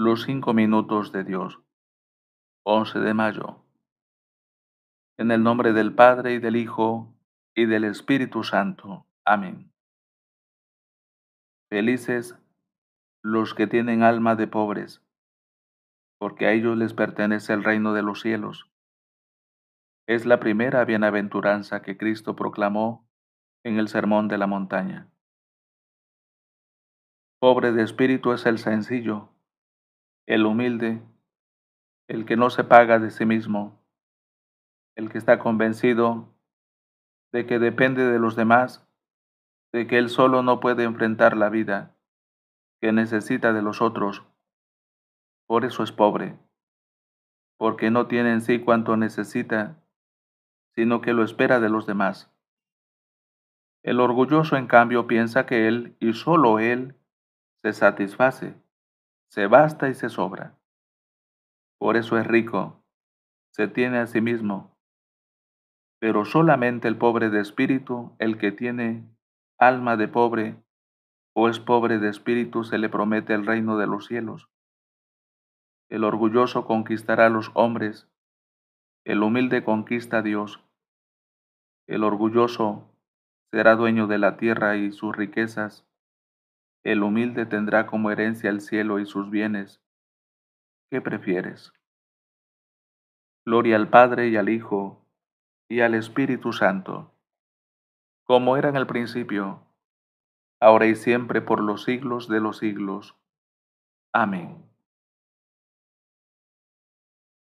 Los cinco minutos de Dios. 11 de mayo. En el nombre del Padre y del Hijo y del Espíritu Santo. Amén. Felices los que tienen alma de pobres, porque a ellos les pertenece el reino de los cielos. Es la primera bienaventuranza que Cristo proclamó en el Sermón de la Montaña. Pobre de espíritu es el sencillo, el humilde, el que no se paga de sí mismo, el que está convencido de que depende de los demás, de que él solo no puede enfrentar la vida, que necesita de los otros. Por eso es pobre, porque no tiene en sí cuanto necesita, sino que lo espera de los demás. El orgulloso, en cambio, piensa que él y solo él se satisface se basta y se sobra. Por eso es rico, se tiene a sí mismo, pero solamente el pobre de espíritu, el que tiene alma de pobre o es pobre de espíritu, se le promete el reino de los cielos. El orgulloso conquistará a los hombres, el humilde conquista a Dios. El orgulloso será dueño de la tierra y sus riquezas, el humilde tendrá como herencia el cielo y sus bienes. ¿Qué prefieres? Gloria al Padre y al Hijo y al Espíritu Santo, como era en el principio, ahora y siempre, por los siglos de los siglos. Amén.